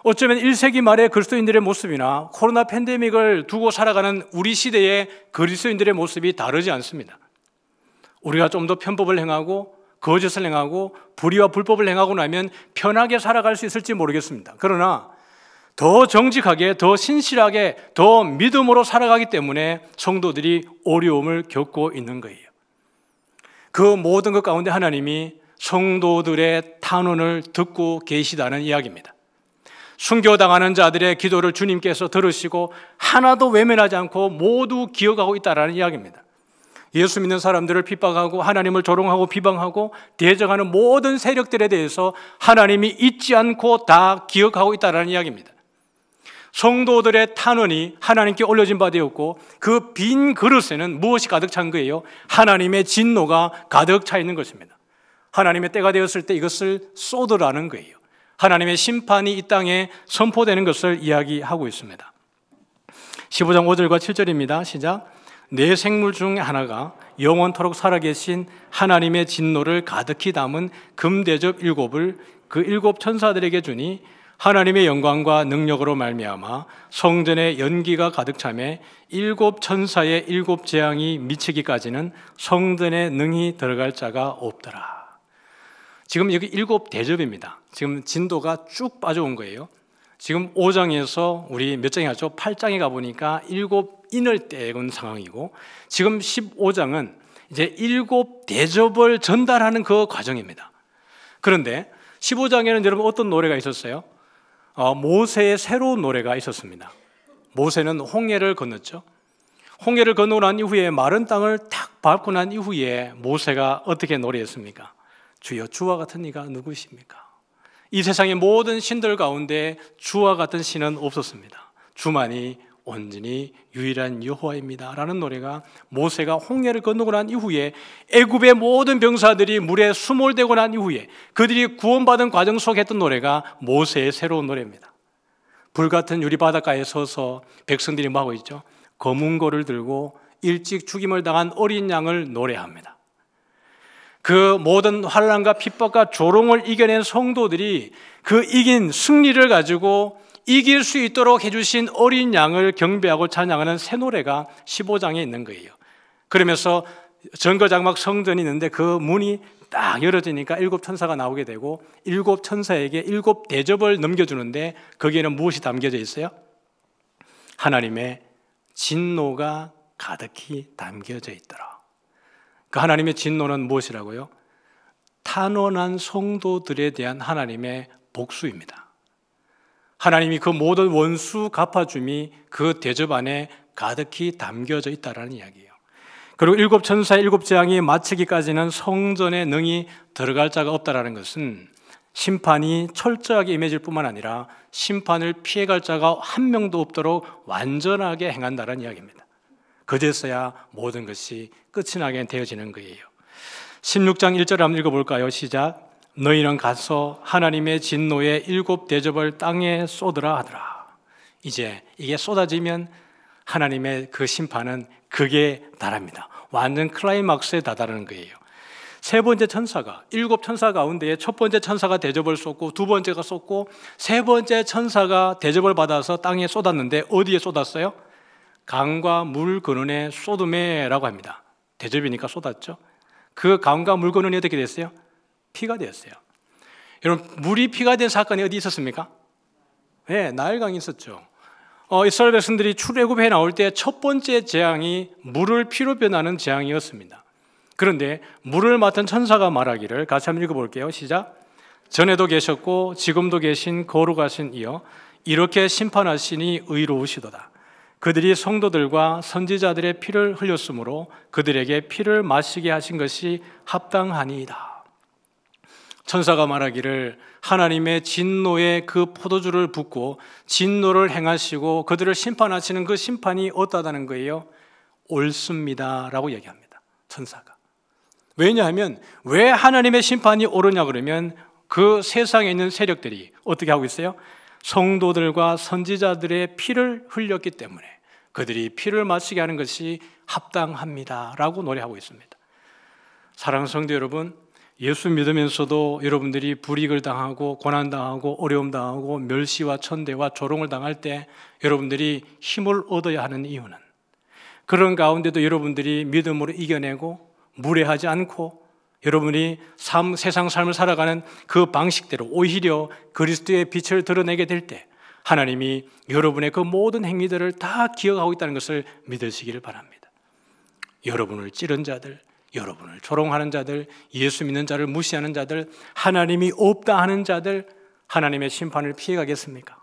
어쩌면 1세기 말의 그리스도인들의 모습이나 코로나 팬데믹을 두고 살아가는 우리 시대의 그리스도인들의 모습이 다르지 않습니다. 우리가 좀 더 편법을 행하고 거짓을 행하고 불의와 불법을 행하고 나면 편하게 살아갈 수 있을지 모르겠습니다. 그러나 더 정직하게, 더 신실하게, 더 믿음으로 살아가기 때문에 성도들이 어려움을 겪고 있는 거예요. 그 모든 것 가운데 하나님이 성도들의 탄원을 듣고 계시다는 이야기입니다. 순교당하는 자들의 기도를 주님께서 들으시고 하나도 외면하지 않고 모두 기억하고 있다라는 이야기입니다. 예수 믿는 사람들을 핍박하고 하나님을 조롱하고 비방하고 대적하는 모든 세력들에 대해서 하나님이 잊지 않고 다 기억하고 있다라는 이야기입니다. 성도들의 탄원이 하나님께 올려진 바 되었고 그 빈 그릇에는 무엇이 가득 찬 거예요? 하나님의 진노가 가득 차 있는 것입니다. 하나님의 때가 되었을 때 이것을 쏟으라는 거예요. 하나님의 심판이 이 땅에 선포되는 것을 이야기하고 있습니다. 15장 5절과 7절입니다. 시작. 내 생물 중 하나가 영원토록 살아계신 하나님의 진노를 가득히 담은 금대접 일곱을 그 일곱 천사들에게 주니 하나님의 영광과 능력으로 말미암아 성전에 연기가 가득 참에 일곱 천사의 일곱 재앙이 미치기까지는 성전에 능히 들어갈 자가 없더라. 지금 여기 일곱 대접입니다. 지금 진도가 쭉 빠져온 거예요. 지금 5장에서 우리 몇 장에 가죠? 8장에 가보니까 일곱 인을 떼은 상황이고 지금 15장은 이제 일곱 대접을 전달하는 그 과정입니다. 그런데 15장에는 여러분 어떤 노래가 있었어요? 어, 모세의 새로운 노래가 있었습니다. 모세는 홍해를 건넜죠. 홍해를 건너 난 이후에 마른 땅을 탁 밟고 난 이후에 모세가 어떻게 노래했습니까? 주여 주와 같은 이가 누구십니까? 이 세상의 모든 신들 가운데 주와 같은 신은 없었습니다. 주만이 온전히 유일한 여호와입니다라는 노래가 모세가 홍해를 건너고 난 이후에 애굽의 모든 병사들이 물에 수몰되고 난 이후에 그들이 구원받은 과정 속에 했던 노래가 모세의 새로운 노래입니다. 불같은 유리 바닷가에 서서 백성들이 뭐 하고 있죠? 검은 고를 들고 일찍 죽임을 당한 어린 양을 노래합니다. 그 모든 환란과 핍박과 조롱을 이겨낸 성도들이 그 이긴 승리를 가지고 이길 수 있도록 해주신 어린 양을 경배하고 찬양하는 새 노래가 15장에 있는 거예요. 그러면서 전거장막 성전이 있는데 그 문이 딱 열어지니까 일곱 천사가 나오게 되고 일곱 천사에게 일곱 대접을 넘겨주는데 거기에는 무엇이 담겨져 있어요? 하나님의 진노가 가득히 담겨져 있더라. 그 하나님의 진노는 무엇이라고요? 탄원한 성도들에 대한 하나님의 복수입니다. 하나님이 그 모든 원수 갚아줌이 그 대접 안에 가득히 담겨져 있다라는 이야기예요. 그리고 일곱 천사의 일곱 재앙이 마치기까지는 성전에 능히 들어갈 자가 없다라는 것은 심판이 철저하게 임해질 뿐만 아니라 심판을 피해갈 자가 한 명도 없도록 완전하게 행한다는 이야기입니다. 그제서야 모든 것이 끝이 나게 되어지는 거예요. 16장 1절 한번 읽어볼까요? 시작. 너희는 가서 하나님의 진노의 일곱 대접을 땅에 쏟으라 하더라. 이제 이게 쏟아지면 하나님의 그 심판은 극에 달합니다. 완전 클라이막스에 다다르는 거예요. 세 번째 천사가 일곱 천사 가운데에 첫 번째 천사가 대접을 쏟고 두 번째가 쏟고 세 번째 천사가 대접을 받아서 땅에 쏟았는데 어디에 쏟았어요? 강과 물 근원에 쏟음에라고 합니다. 대접이니까 쏟았죠. 그 강과 물 근원이 어떻게 됐어요? 피가 되었어요. 여러분 물이 피가 된 사건이 어디 있었습니까? 네, 나일강이 있었죠. 어, 이스라엘 백성들이 출애굽해 나올 때 첫 번째 재앙이 물을 피로 변하는 재앙이었습니다. 그런데 물을 맡은 천사가 말하기를 같이 한번 읽어볼게요. 시작. 전에도 계셨고 지금도 계신 거룩하신 이여 이렇게 심판하시니 의로우시도다. 그들이 성도들과 선지자들의 피를 흘렸으므로 그들에게 피를 마시게 하신 것이 합당하니이다. 천사가 말하기를 하나님의 진노에그 포도주를 붓고 진노를 행하시고 그들을 심판하시는 그 심판이 어떠하다는 거예요? 옳습니다라고 얘기합니다. 천사가. 왜냐하면 왜 하나님의 심판이 옳으냐 그러면 그 세상에 있는 세력들이 어떻게 하고 있어요? 성도들과 선지자들의 피를 흘렸기 때문에 그들이 피를 마치게 하는 것이 합당합니다라고 노래하고 있습니다. 사랑하는 성도 여러분, 예수 믿으면서도 여러분들이 불이익을 당하고 고난 당하고 어려움 당하고 멸시와 천대와 조롱을 당할 때 여러분들이 힘을 얻어야 하는 이유는 그런 가운데도 여러분들이 믿음으로 이겨내고 무례하지 않고 여러분이 삶, 세상 삶을 살아가는 그 방식대로 오히려 그리스도의 빛을 드러내게 될 때 하나님이 여러분의 그 모든 행위들을 다 기억하고 있다는 것을 믿으시기를 바랍니다. 여러분을 찌른 자들, 여러분을 조롱하는 자들, 예수 믿는 자를 무시하는 자들, 하나님이 없다 하는 자들, 하나님의 심판을 피해가겠습니까?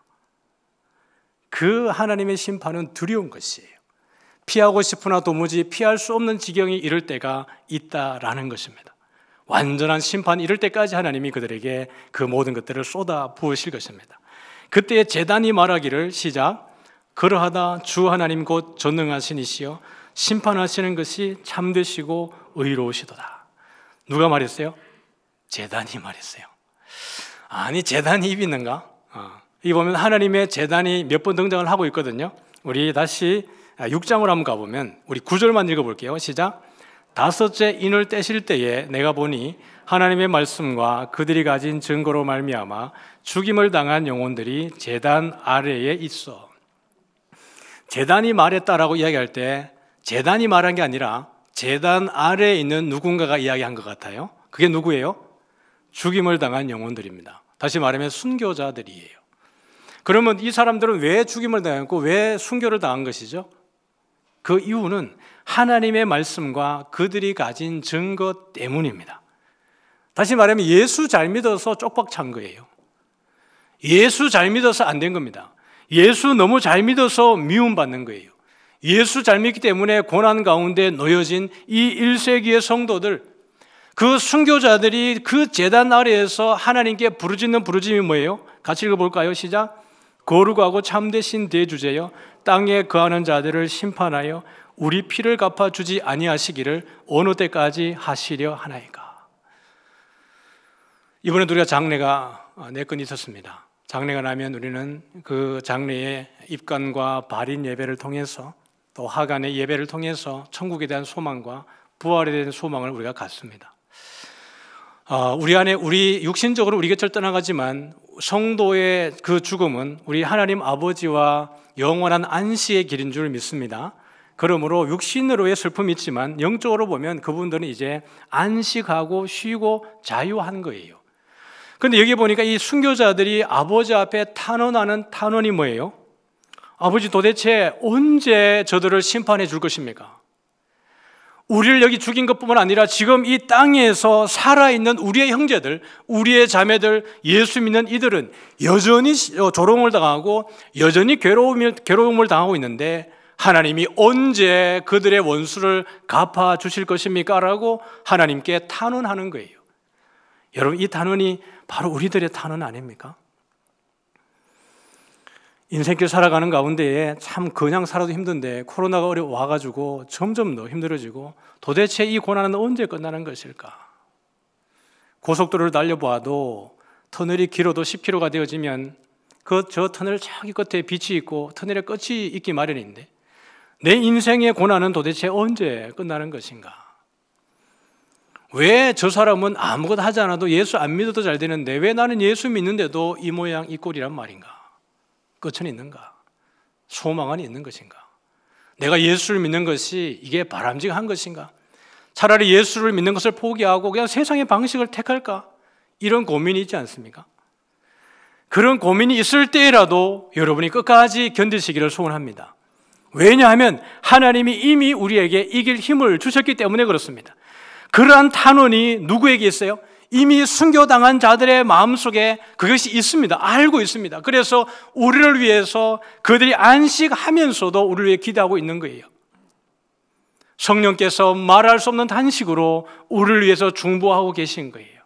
그 하나님의 심판은 두려운 것이에요. 피하고 싶으나 도무지 피할 수 없는 지경이 이를 때가 있다라는 것입니다. 완전한 심판 이럴 때까지 하나님이 그들에게 그 모든 것들을 쏟아 부으실 것입니다. 그때의 재단이 말하기를 시작 그러하다 주 하나님 곧 전능하신 이시여 심판하시는 것이 참되시고 의로우시도다. 누가 말했어요? 재단이 말했어요. 아니 재단이 입 있는가? 어. 이 보면 하나님의 재단이 몇 번 등장을 하고 있거든요. 우리 다시 6장으로 한번 가보면 우리 9절만 읽어볼게요. 시작. 다섯째 인을 떼실 때에 내가 보니 하나님의 말씀과 그들이 가진 증거로 말미암아 죽임을 당한 영혼들이 재단 아래에 있어. 재단이 말했다라고 이야기할 때 재단이 말한 게 아니라 재단 아래에 있는 누군가가 이야기한 것 같아요. 그게 누구예요? 죽임을 당한 영혼들입니다. 다시 말하면 순교자들이에요. 그러면 이 사람들은 왜 죽임을 당했고 왜 순교를 당한 것이죠? 그 이유는 하나님의 말씀과 그들이 가진 증거 때문입니다. 다시 말하면 예수 잘 믿어서 쪽박 찬 거예요. 예수 잘 믿어서 안 된 겁니다. 예수 너무 잘 믿어서 미움받는 거예요. 예수 잘 믿기 때문에 고난 가운데 놓여진 이 1세기의 성도들, 그 순교자들이 그 재단 아래에서 하나님께 부르짖는 부르짐이 뭐예요? 같이 읽어볼까요? 시작. 거룩하고 참되신 대주제여 땅에 거하는 자들을 심판하여 우리 피를 갚아주지 아니하시기를 어느 때까지 하시려 하나이까. 이번에 우리가 장례가 아, 네건 있었습니다. 장례가 나면 우리는 그 장례의 입간과 발인 예배를 통해서 또 하간의 예배를 통해서 천국에 대한 소망과 부활에 대한 소망을 우리가 갖습니다. 어, 우리 안에 우리 육신적으로 우리 곁을 떠나가지만 성도의 그 죽음은 우리 하나님 아버지와 영원한 안식의 길인 줄 믿습니다. 그러므로 육신으로의 슬픔이 있지만 영적으로 보면 그분들은 이제 안식하고 쉬고 자유한 거예요. 근데 여기 보니까 이 순교자들이 아버지 앞에 탄원하는 탄원이 뭐예요? 아버지 도대체 언제 저들을 심판해 줄 것입니까? 우리를 여기 죽인 것뿐만 아니라 지금 이 땅에서 살아있는 우리의 형제들, 우리의 자매들, 예수 믿는 이들은 여전히 어, 조롱을 당하고 여전히 괴로움을, 괴로움을 당하고 있는데 하나님이 언제 그들의 원수를 갚아주실 것입니까? 라고 하나님께 탄원하는 거예요. 여러분, 이 탄원이 바로 우리들의 탄원 아닙니까? 인생길 살아가는 가운데에 참 그냥 살아도 힘든데 코로나가 어려 와가지고 점점 더 힘들어지고 도대체 이 고난은 언제 끝나는 것일까? 고속도로를 달려보아도 터널이 길어도 10km가 되어지면 그 저 터널 저기 끝에 빛이 있고 터널의 끝이 있기 마련인데 내 인생의 고난은 도대체 언제 끝나는 것인가? 왜 저 사람은 아무것도 하지 않아도 예수 안 믿어도 잘 되는데 왜 나는 예수 믿는데도 이 모양 이 꼴이란 말인가? 끝은 있는가? 소망은 있는 것인가? 내가 예수를 믿는 것이 이게 바람직한 것인가? 차라리 예수를 믿는 것을 포기하고 그냥 세상의 방식을 택할까? 이런 고민이 있지 않습니까? 그런 고민이 있을 때라도 여러분이 끝까지 견디시기를 소원합니다. 왜냐하면 하나님이 이미 우리에게 이길 힘을 주셨기 때문에 그렇습니다. 그러한 탄원이 누구에게 있어요? 이미 순교당한 자들의 마음속에 그것이 있습니다. 알고 있습니다. 그래서 우리를 위해서 그들이 안식하면서도 우리를 위해 기도하고 있는 거예요. 성령께서 말할 수 없는 단식으로 우리를 위해서 중보하고 계신 거예요.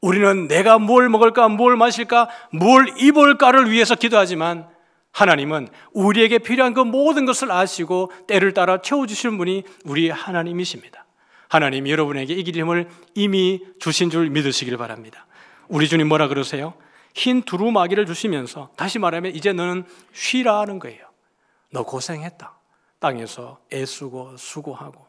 우리는 내가 뭘 먹을까, 뭘 마실까, 뭘 입을까를 위해서 기도하지만 하나님은 우리에게 필요한 그 모든 것을 아시고 때를 따라 채워주실 분이 우리 하나님이십니다. 하나님 여러분에게 이기 힘을 이미 주신 줄 믿으시길 바랍니다. 우리 주님 뭐라 그러세요? 흰 두루마기를 주시면서 다시 말하면 이제 너는 쉬라 하는 거예요. 너 고생했다. 땅에서 애쓰고 수고하고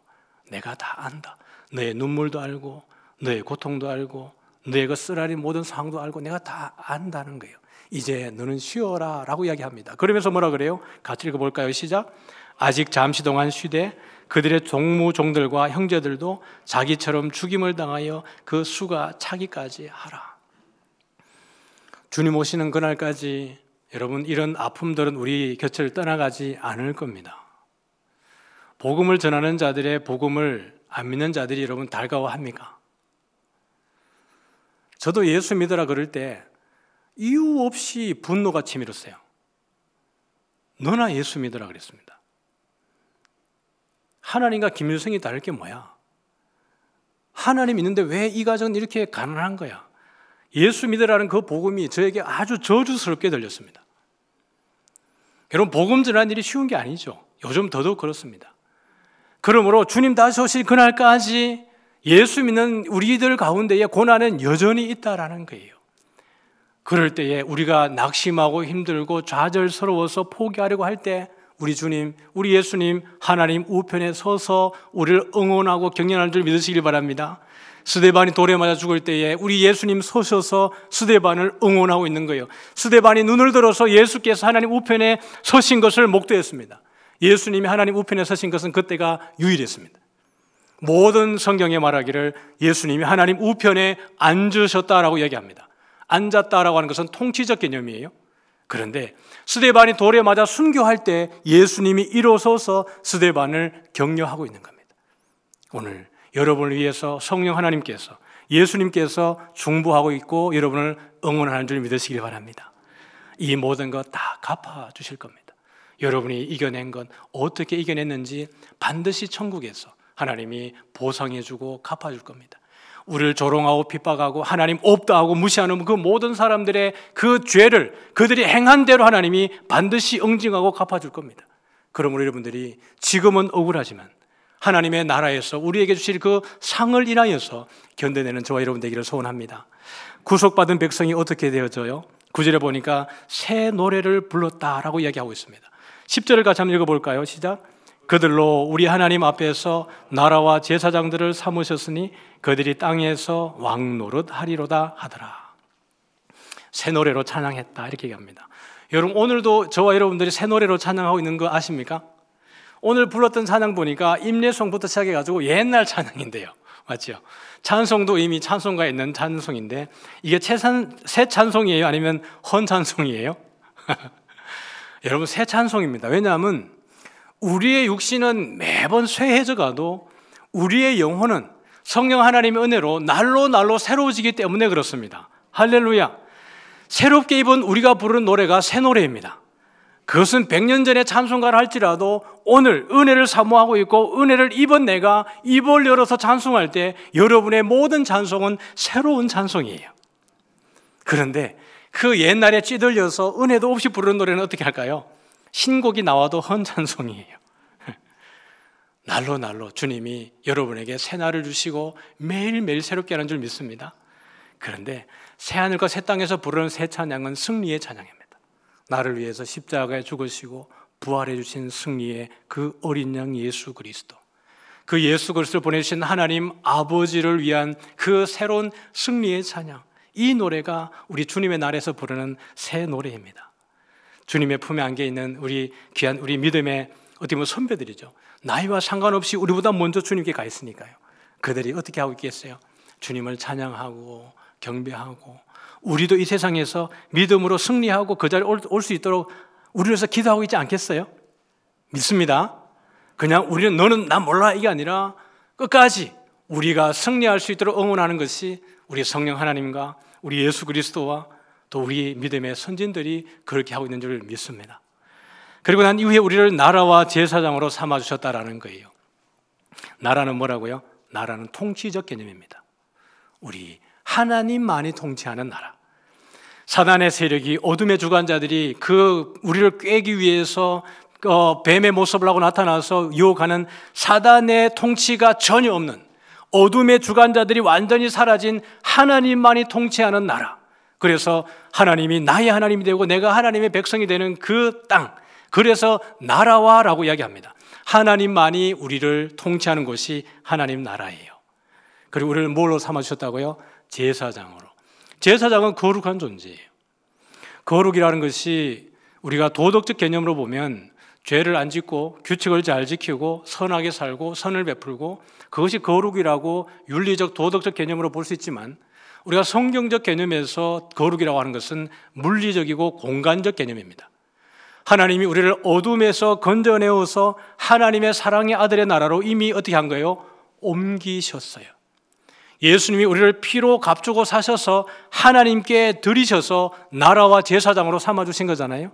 내가 다 안다. 너의 눈물도 알고 너의 고통도 알고 너의 그 쓰라린 모든 상황도 알고 내가 다 안다는 거예요. 이제 너는 쉬어라 라고 이야기합니다. 그러면서 뭐라 그래요? 같이 읽어볼까요? 시작. 아직 잠시 동안 쉬되 그들의 종무종들과 형제들도 자기처럼 죽임을 당하여 그 수가 차기까지 하라. 주님 오시는 그날까지 여러분 이런 아픔들은 우리 곁을 떠나가지 않을 겁니다. 복음을 전하는 자들의 복음을 안 믿는 자들이 여러분 달가워합니까? 저도 예수 믿으라 그럴 때 이유 없이 분노가 치밀었어요. 너나 예수 믿으라 그랬습니다. 하나님과 김일성이 다를 게 뭐야? 하나님 있는데 왜 이 가정은 이렇게 가난한 거야? 예수 믿으라는 그 복음이 저에게 아주 저주스럽게 들렸습니다. 여러분, 복음 전하는 일이 쉬운 게 아니죠. 요즘 더더욱 그렇습니다. 그러므로 주님 다시 오실 그날까지 예수 믿는 우리들 가운데에 고난은 여전히 있다라는 거예요. 그럴 때에 우리가 낙심하고 힘들고 좌절스러워서 포기하려고 할때 우리 주님, 우리 예수님, 하나님 우편에 서서 우리를 응원하고 격려하는줄 믿으시길 바랍니다. 스데반이 돌에 맞아 죽을 때에 우리 예수님 서셔서 스데반을 응원하고 있는 거예요. 스데반이 눈을 들어서 예수께서 하나님 우편에 서신 것을 목도했습니다. 예수님이 하나님 우편에 서신 것은 그때가 유일했습니다. 모든 성경에 말하기를 예수님이 하나님 우편에 앉으셨다라고 얘기합니다. 앉았다라고 하는 것은 통치적 개념이에요. 그런데 스데반이 돌에 맞아 순교할 때 예수님이 일어서서 스데반을 격려하고 있는 겁니다. 오늘 여러분을 위해서 성령 하나님께서 예수님께서 중보하고 있고 여러분을 응원하는 줄 믿으시길 바랍니다. 이 모든 것 다 갚아 주실 겁니다. 여러분이 이겨낸 건 어떻게 이겨냈는지 반드시 천국에서 하나님이 보상해 주고 갚아 줄 겁니다. 우리를 조롱하고 핍박하고 하나님 없다 하고 무시하는 그 모든 사람들의 그 죄를 그들이 행한 대로 하나님이 반드시 응징하고 갚아줄 겁니다. 그러므로 여러분들이 지금은 억울하지만 하나님의 나라에서 우리에게 주실 그 상을 인하여서 견뎌내는 저와 여러분 되기를 소원합니다. 구속받은 백성이 어떻게 되어져요? 구절에 보니까 새 노래를 불렀다라고 이야기하고 있습니다. 10절을 같이 한번 읽어볼까요? 시작. 그들로 우리 하나님 앞에서 나라와 제사장들을 삼으셨으니 그들이 땅에서 왕 노릇 하리로다 하더라. 새 노래로 찬양했다 이렇게 얘기합니다. 여러분 오늘도 저와 여러분들이 새 노래로 찬양하고 있는 거 아십니까? 오늘 불렀던 찬양 보니까 임례송부터 시작해 가지고 옛날 찬양인데요. 맞죠? 찬송도 이미 찬송가 있는 찬송인데 이게 채산, 새 찬송이에요? 아니면 헌 찬송이에요? 여러분 새 찬송입니다. 왜냐하면 우리의 육신은 매번 쇠해져 가도 우리의 영혼은 성령 하나님의 은혜로 날로 날로 새로워지기 때문에 그렇습니다. 할렐루야. 새롭게 입은 우리가 부르는 노래가 새 노래입니다. 그것은 100년 전에 찬송가를 할지라도 오늘 은혜를 사모하고 있고 은혜를 입은 내가 입을 열어서 찬송할 때 여러분의 모든 찬송은 새로운 찬송이에요. 그런데 그 옛날에 찌들려서 은혜도 없이 부르는 노래는 어떻게 할까요? 신곡이 나와도 헌 찬송이에요. 날로 날로 주님이 여러분에게 새 날을 주시고 매일매일 새롭게 하는 줄 믿습니다. 그런데 새 하늘과 새 땅에서 부르는 새 찬양은 승리의 찬양입니다. 나를 위해서 십자가에 죽으시고 부활해 주신 승리의 그 어린 양 예수 그리스도. 그 예수 그리스도를 보내신 하나님 아버지를 위한 그 새로운 승리의 찬양. 이 노래가 우리 주님의 날에서 부르는 새 노래입니다. 주님의 품에 안겨 있는 우리 귀한 우리 믿음의 어떻게 보면 뭐 선배들이죠. 나이와 상관없이 우리보다 먼저 주님께 가 있으니까요. 그들이 어떻게 하고 있겠어요? 주님을 찬양하고 경배하고 우리도 이 세상에서 믿음으로 승리하고 그 자리에 올 수 있도록 우리로서 기도하고 있지 않겠어요? 믿습니다. 그냥 우리는 너는 나 몰라 이게 아니라 끝까지 우리가 승리할 수 있도록 응원하는 것이 우리 성령 하나님과 우리 예수 그리스도와 또 우리 믿음의 선진들이 그렇게 하고 있는 줄 믿습니다. 그리고 난 이후에 우리를 나라와 제사장으로 삼아 주셨다라는 거예요. 나라는 뭐라고요? 나라는 통치적 개념입니다. 우리 하나님만이 통치하는 나라. 사단의 세력이 어둠의 주관자들이 그 우리를 꿰기 위해서 어, 뱀의 모습을 하고 나타나서 유혹하는 사단의 통치가 전혀 없는 어둠의 주관자들이 완전히 사라진 하나님만이 통치하는 나라. 그래서 하나님이 나의 하나님이 되고 내가 하나님의 백성이 되는 그 땅, 그래서 나라와라고 이야기합니다. 하나님만이 우리를 통치하는 곳이 하나님 나라예요. 그리고 우리를 뭘로 삼아주셨다고요? 제사장으로. 제사장은 거룩한 존재예요. 거룩이라는 것이 우리가 도덕적 개념으로 보면 죄를 안 짓고 규칙을 잘 지키고 선하게 살고 선을 베풀고 그것이 거룩이라고 윤리적 도덕적 개념으로 볼 수 있지만 우리가 성경적 개념에서 거룩이라고 하는 것은 물리적이고 공간적 개념입니다. 하나님이 우리를 어둠에서 건져내어서 하나님의 사랑의 아들의 나라로 이미 어떻게 한 거예요? 옮기셨어요. 예수님이 우리를 피로 값주고 사셔서 하나님께 드리셔서 나라와 제사장으로 삼아주신 거잖아요.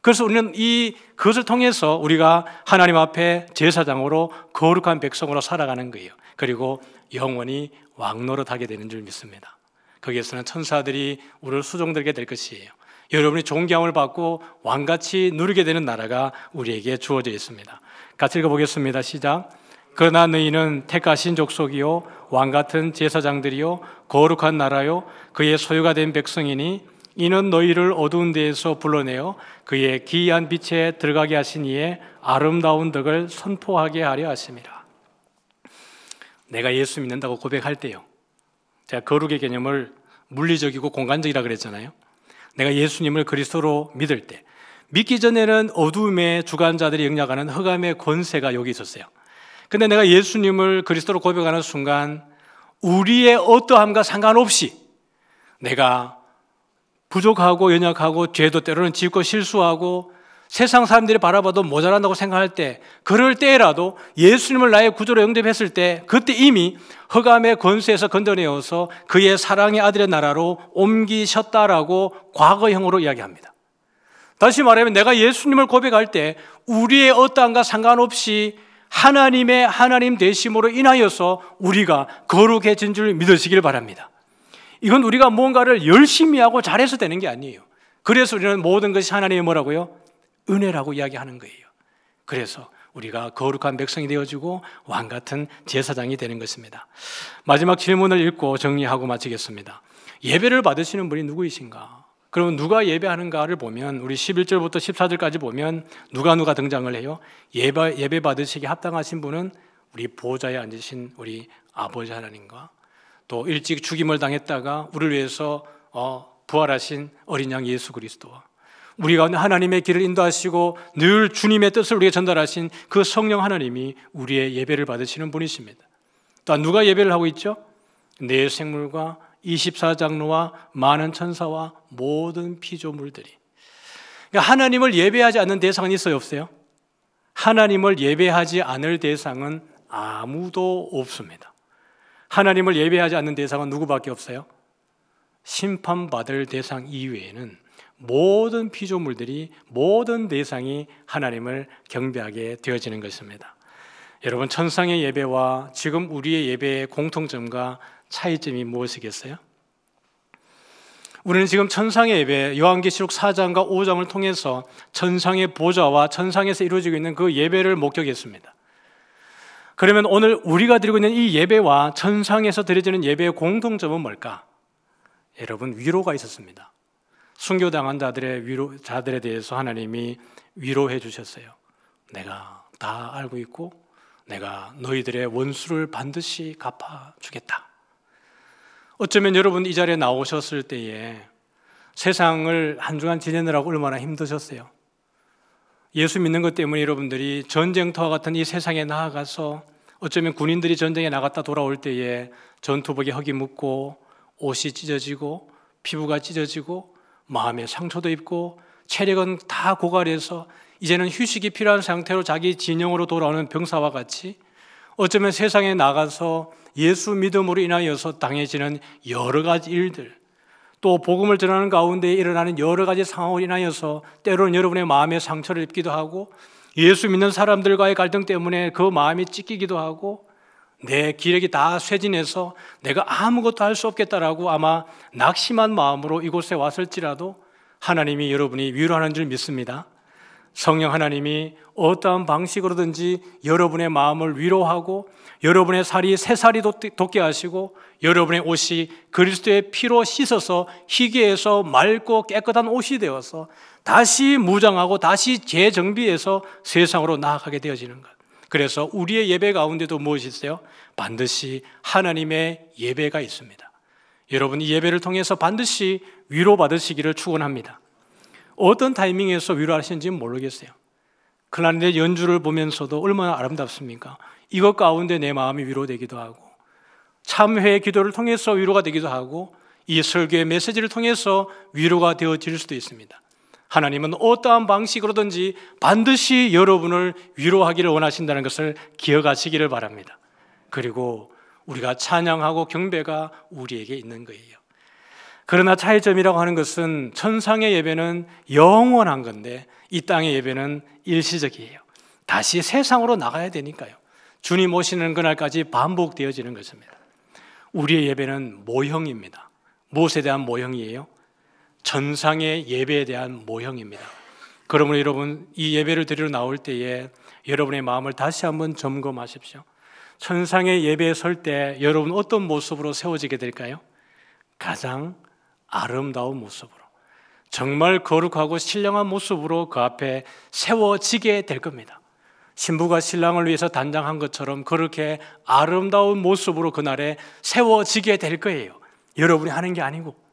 그래서 우리는 이, 그것을 통해서 우리가 하나님 앞에 제사장으로 거룩한 백성으로 살아가는 거예요. 그리고 영원히 왕노릇하게 되는 줄 믿습니다. 거기에서는 천사들이 우리를 수종들게 될 것이에요. 여러분이 존경을 받고 왕같이 누리게 되는 나라가 우리에게 주어져 있습니다. 같이 읽어보겠습니다. 시작. 그러나 너희는 택하신 족속이요 왕 같은 제사장들이요 거룩한 나라요 그의 소유가 된 백성이니 이는 너희를 어두운 데에서 불러내어 그의 기이한 빛에 들어가게 하시니에 아름다운 덕을 선포하게 하려 하십니다. 내가 예수 믿는다고 고백할 때요. 제가 거룩의 개념을 물리적이고 공간적이라 그랬잖아요. 내가 예수님을 그리스도로 믿을 때 믿기 전에는 어둠의 주관자들이 영향하는 허감의 권세가 여기 있었어요. 근데 내가 예수님을 그리스도로 고백하는 순간 우리의 어떠함과 상관없이 내가 부족하고 연약하고 죄도 때로는 짓고 실수하고 세상 사람들이 바라봐도 모자란다고 생각할 때, 그럴 때라도 예수님을 나의 구조로 영접했을 때, 그때 이미 허감의 권세에서 건져내어서 그의 사랑의 아들의 나라로 옮기셨다라고 과거형으로 이야기합니다. 다시 말하면 내가 예수님을 고백할 때 우리의 어떠한가 상관없이 하나님의 하나님 되심으로 인하여서 우리가 거룩해진 줄 믿으시길 바랍니다. 이건 우리가 뭔가를 열심히 하고 잘해서 되는 게 아니에요. 그래서 우리는 모든 것이 하나님의 뭐라고요? 은혜라고 이야기하는 거예요. 그래서 우리가 거룩한 백성이 되어지고 왕 같은 제사장이 되는 것입니다. 마지막 질문을 읽고 정리하고 마치겠습니다. 예배를 받으시는 분이 누구이신가? 그러면 누가 예배하는가를 보면 우리 11절부터 14절까지 보면 누가 누가 등장을 해요? 예배, 예배 받으시기 합당하신 분은 우리 보좌에 앉으신 우리 아버지 하나님과 또 일찍 죽임을 당했다가 우리를 위해서 어, 부활하신 어린 양 예수 그리스도와 우리가 하나님의 길을 인도하시고 늘 주님의 뜻을 우리에게 전달하신 그 성령 하나님이 우리의 예배를 받으시는 분이십니다. 또한 누가 예배를 하고 있죠? 내 생물과 24장로와 많은 천사와 모든 피조물들이. 그러니까 하나님을 예배하지 않는 대상은 있어요, 없어요? 하나님을 예배하지 않을 대상은 아무도 없습니다. 하나님을 예배하지 않는 대상은 누구밖에 없어요? 심판받을 대상 이외에는 모든 피조물들이 모든 대상이 하나님을 경배하게 되어지는 것입니다. 여러분 천상의 예배와 지금 우리의 예배의 공통점과 차이점이 무엇이겠어요? 우리는 지금 천상의 예배, 요한계시록 4장과 5장을 통해서 천상의 보좌와 천상에서 이루어지고 있는 그 예배를 목격했습니다. 그러면 오늘 우리가 드리고 있는 이 예배와 천상에서 드려지는 예배의 공통점은 뭘까? 여러분, 위로가 있었습니다. 순교당한 자들의 위로 자들에 대해서 하나님이 위로해 주셨어요. 내가 다 알고 있고 내가 너희들의 원수를 반드시 갚아 주겠다. 어쩌면 여러분 이 자리에 나오셨을 때에 세상을 한 주간 지내느라고 얼마나 힘드셨어요. 예수 믿는 것 때문에 여러분들이 전쟁터와 같은 이 세상에 나아가서 어쩌면 군인들이 전쟁에 나갔다 돌아올 때에 전투복에 흙이 묻고 옷이 찢어지고 피부가 찢어지고 마음에 상처도 입고 체력은 다 고갈해서 이제는 휴식이 필요한 상태로 자기 진영으로 돌아오는 병사와 같이 어쩌면 세상에 나가서 예수 믿음으로 인하여서 당해지는 여러 가지 일들 또 복음을 전하는 가운데 일어나는 여러 가지 상황으로 인하여서 때로는 여러분의 마음에 상처를 입기도 하고 예수 믿는 사람들과의 갈등 때문에 그 마음이 찢기기도 하고 내 기력이 다 쇠진해서 내가 아무것도 할 수 없겠다라고 아마 낙심한 마음으로 이곳에 왔을지라도 하나님이 여러분이 위로하는 줄 믿습니다. 성령 하나님이 어떠한 방식으로든지 여러분의 마음을 위로하고 여러분의 살이 새살이 돋게 하시고 여러분의 옷이 그리스도의 피로 씻어서 희귀해서 맑고 깨끗한 옷이 되어서 다시 무장하고 다시 재정비해서 세상으로 나아가게 되어지는 것. 그래서 우리의 예배 가운데도 무엇이 있어요? 반드시 하나님의 예배가 있습니다. 여러분 이 예배를 통해서 반드시 위로받으시기를 축원합니다. 어떤 타이밍에서 위로하시는지 모르겠어요. 클라리 연주를 보면서도 얼마나 아름답습니까? 이것 가운데 내 마음이 위로되기도 하고 참회의 기도를 통해서 위로가 되기도 하고 이 설교의 메시지를 통해서 위로가 되어질 수도 있습니다. 하나님은 어떠한 방식으로든지 반드시 여러분을 위로하기를 원하신다는 것을 기억하시기를 바랍니다. 그리고 우리가 찬양하고 경배가 우리에게 있는 거예요. 그러나 차이점이라고 하는 것은 천상의 예배는 영원한 건데 이 땅의 예배는 일시적이에요. 다시 세상으로 나가야 되니까요. 주님 오시는 그날까지 반복되어지는 것입니다. 우리의 예배는 모형입니다. 무엇에 대한 모형이에요? 전상의 예배에 대한 모형입니다. 그러므로 여러분 이 예배를 드리러 나올 때에 여러분의 마음을 다시 한번 점검하십시오. 천상의 예배에 설 때 여러분 어떤 모습으로 세워지게 될까요? 가장 아름다운 모습으로 정말 거룩하고 신령한 모습으로 그 앞에 세워지게 될 겁니다. 신부가 신랑을 위해서 단장한 것처럼 그렇게 아름다운 모습으로 그날에 세워지게 될 거예요. 여러분이 하는 게 아니고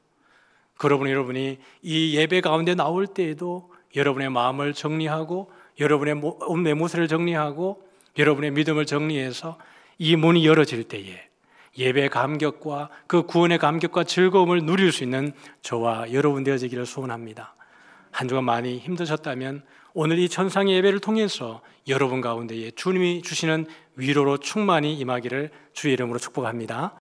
그러분 여러분이 이 예배 가운데 나올 때에도 여러분의 마음을 정리하고 여러분의 몸내 모습을 정리하고 여러분의 믿음을 정리해서 이 문이 열어질 때에 예배 감격과 그 구원의 감격과 즐거움을 누릴 수 있는 저와 여러분 되어지기를 소원합니다. 한 주간 많이 힘드셨다면 오늘 이 천상의 예배를 통해서 여러분 가운데에 주님이 주시는 위로로 충만히 임하기를 주의 이름으로 축복합니다.